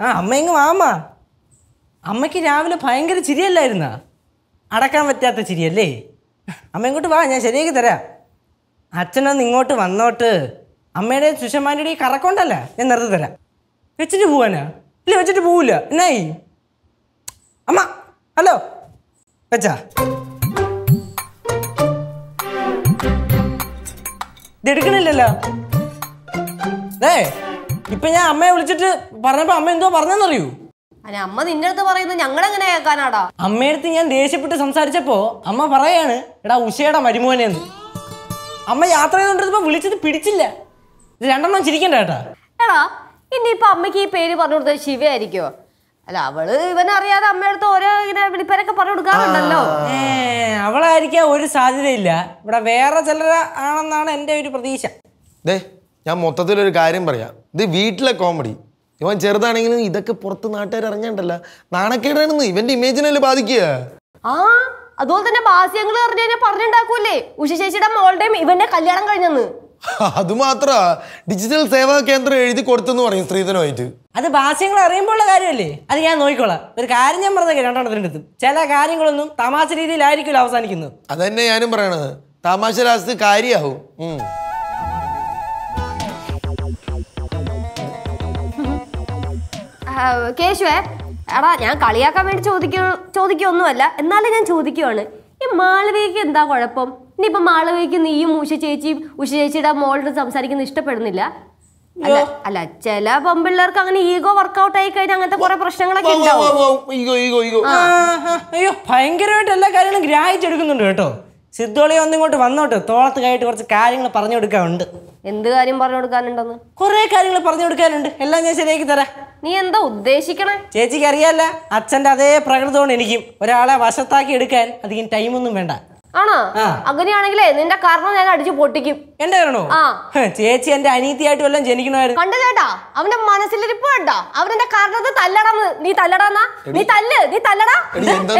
ആ അമ്മ ഇങ്ങ് അമ്മയ്ക്ക് രാവിലെ ഭയങ്കര ചിരിയല്ലായിരുന്ന അടക്കാൻ പറ്റാത്ത ചിരിയല്ലേ അമ്മ ഇങ്ങോട്ട് വാ ഞാൻ ശരിയാക്കി തരാം അച്ഛനൊന്ന് ഇങ്ങോട്ട് വന്നോട്ട് അമ്മയുടെ സുഷമാൻ്റെ ഈ കറക്കൊണ്ടല്ല ഞാൻ നിർത്തി തരാം വെച്ചിട്ട് പോവാനാ ഇല്ല വെച്ചിട്ട് പോവില്ല എന്നായി അമ്മ ഹലോ വെച്ചാ ഇതെടുക്കണില്ലല്ലോ ഏ ഇപ്പൊ ഞാൻ അമ്മയെ വിളിച്ചിട്ട് പറഞ്ഞപ്പോ അമ്മ എന്തോ പറഞ്ഞെന്നറിയൂ അമ്മ നിന്റെ അടുത്ത് പറയുന്നത് ഞങ്ങൾ എങ്ങനെ കേൾക്കാനാടാ അമ്മയടുത്ത് ഞാൻ ദേഷ്യപ്പെട്ട് സംസാരിച്ചപ്പോ അമ്മ പറയാണ് എടാ ഉഷയുടെ മരുമോനെ അമ്മ യാത്ര ചെയ്തോണ്ടിരുന്നപ്പോ വിളിച്ചത് പിടിച്ചില്ല ഇത് രണ്ടെണ്ണം ചിരിക്കണ്ട കേട്ടാ എടാ ഇനി ഇപ്പൊ അമ്മയ്ക്ക് ഈ പേര് പറഞ്ഞു കൊടുത്തത് ശിവയായിരിക്കോ അല്ല അവള് ഇവനറിയാതെ അമ്മയടുത്ത് ഓരോ ഇങ്ങനെ വിളിപ്പേരൊക്കെ പറഞ്ഞു കൊടുക്കാറുണ്ടല്ലോ അവളായിരിക്കാ ഒരു സാധ്യതയില്ല ഇവിടെ വേറെ ചിലരാണെന്നാണ് എൻ്റെ ഒരു പ്രതീക്ഷ ദേ ഞാൻ മൊത്തത്തിലൊരു കാര്യം പറയാം ഇത് വീട്ടിലെ കോമഡി ഇവൻ ചെറുതാണെങ്കിലും ഇതൊക്കെ പുറത്ത് നാട്ടുകാർ അറിഞ്ഞിട്ടല്ല നാണക്കേടാണെന്ന് ഇവന്റെ ഇമേജിനല്ലേ ബാധിക്കുക ആ അതുപോലെ തന്നെ ബാസ്യങ്ങള് അറിഞ്ഞാൽ പറഞ്ഞിട്ടുണ്ടാക്കൂലേ ഉഷ ചേച്ചിയുടെ മോളുടെയും ഇവന്റെ കല്യാണം കഴിഞ്ഞെന്ന് അത് മാത്ര ഡിജിറ്റൽ സേവാ കേന്ദ്രം എഴുതി കൊടുത്തെന്ന് പറയും സ്ത്രീധനമായിട്ട് അത് ഭാസ്യങ്ങൾ അറിയുമ്പോഴുള്ള കാര്യമല്ലേ അത് ഞാൻ നോക്കിക്കോളാം ഒരു കാര്യം ഞാൻ പറഞ്ഞ രണ്ടെണ്ണത്തിനടുത്ത് ചില കാര്യങ്ങളൊന്നും തമാശ രീതിയിലായിരിക്കും അവസാനിക്കുന്നത് അതന്നെ ഞാനും പറയണത് തമാശ രാസ്തി കാര്യമാവും കേശുവേ എടാ ഞാൻ കളിയാക്കാൻ വേണ്ടി ചോദിക്ക ചോദിക്കൊന്നുമല്ല എന്നാലും ഞാൻ ചോദിക്കുവാണ് ഈ മാളവികയ്ക്ക് എന്താ കുഴപ്പം ഇനിയിപ്പോ മാളവികയ്ക്ക് നീയും ഉഷ ചേച്ചിയും ഉഷ ചേച്ചിയുടെ മോളോട് സംസാരിക്കുന്നത് ഇഷ്ടപ്പെടുന്നില്ല അല്ല ചില പെമ്പിള്ളേർക്ക് അങ്ങനെ ഈഗോ വർക്കൗട്ട് ആയി കഴിഞ്ഞാൽ അങ്ങനത്തെ കുറെ പ്രശ്നങ്ങളൊക്കെ ഉണ്ടാവും ഭയങ്കരമായിട്ട് എല്ലാ കാര്യങ്ങളും ഗ്രാഹിച്ചെടുക്കുന്നുണ്ട് കേട്ടോ സിദ്ധോളി ഇങ്ങോട്ട് വന്നോട്ട് തോളത്ത് കയറ്റി കുറച്ച് കാര്യങ്ങൾ പറഞ്ഞു കൊടുക്കാനുണ്ട് എന്ത് കാര്യം പറഞ്ഞു കൊടുക്കാനുണ്ടെന്ന് കുറെ കാര്യങ്ങൾ പറഞ്ഞു കൊടുക്കാനുണ്ട് എല്ലാം ഞാൻ ശരിയാക്കി തരാം നീ എന്താ ഉദ്ദേശിക്കണേ ചേച്ചിക്ക് അറിയാല്ല അച്ഛൻ്റെ അതേ പ്രകൃതമാണ് എനിക്കും ഒരാളെ വശത്താക്കി എടുക്കാൻ അധികം ടൈമൊന്നും വേണ്ട ആണോ അങ്ങനെയാണെങ്കിലേ നിന്റെ കാരണം ഞാൻ അടിച്ചു പൊട്ടിക്കും എന്റെ കാരണോ ചേച്ചി എന്റെ അനീതിയായിട്ട് വല്ലതും ജനിക്കണമായിരുന്നു കണ്ടു കേട്ടാ അവന്റെ മനസ്സിലിരിപ്പ് കണ്ടോ അവനെന്റെ കാരണത്തെ തല്ലടാന്ന് നീ തല്ലടാന്ന നീ തല്ല് നീ തല്ലടാ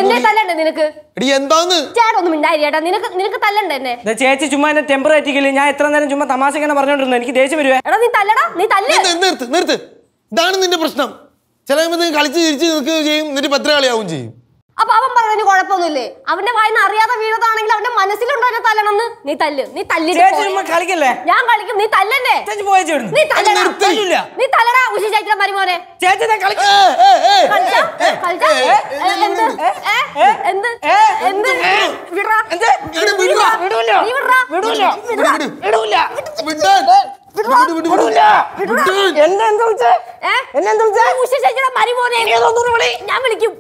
എന്നെ തല്ലണ്ടേ നിനക്ക് നിനക്ക് നിനക്ക് ചേച്ചി ചുമ്മാ എന്റെ ടെമ്പർ ഞാൻ എത്ര നേരം ചുമ്മാ തമാശ ഇങ്ങനെ പറഞ്ഞോണ്ടിരുന്നു എനിക്ക് ദേഷ്യം വരുവേ എടാ നീ തല്ലടാ നീ തല്ല് നിർത്ത് നിർത്ത് ഇതാണ് നിന്റെ പ്രശ്നം ചില കളിച്ച് തിരിച്ച് നിൽക്കുകയും ചെയ്യും എന്നിട്ട് പത്ര കളിയാവും ചെയ്യും അപ്പൊ അവൻ പറഞ്ഞു കൊഴപ്പൊന്നുമില്ലേ അവന്റെ വായിന്ന് അറിയാതെ വീണതാണെങ്കിൽ അവന്റെ മനസ്സിലുണ്ടോ തല്ലണം നീ തല്ല് നീ തല്ലി ഞാൻ കളിക്കും നീ തല്ലേ നീ തല്ലടാ നീ തല്ലടാ ഉഷി ചേച്ചിയുടെ മരുമോനെ ഞാൻ വിളിക്കും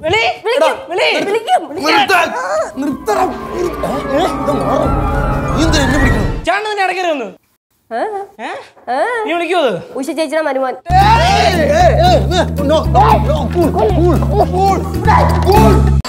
കരക്കരുതെന്ന് നീ വിളിക്കോ ഉഷ ചേച്ചിയുടെ മരുമോൻ Cool, cool, cool, cool, cool, cool.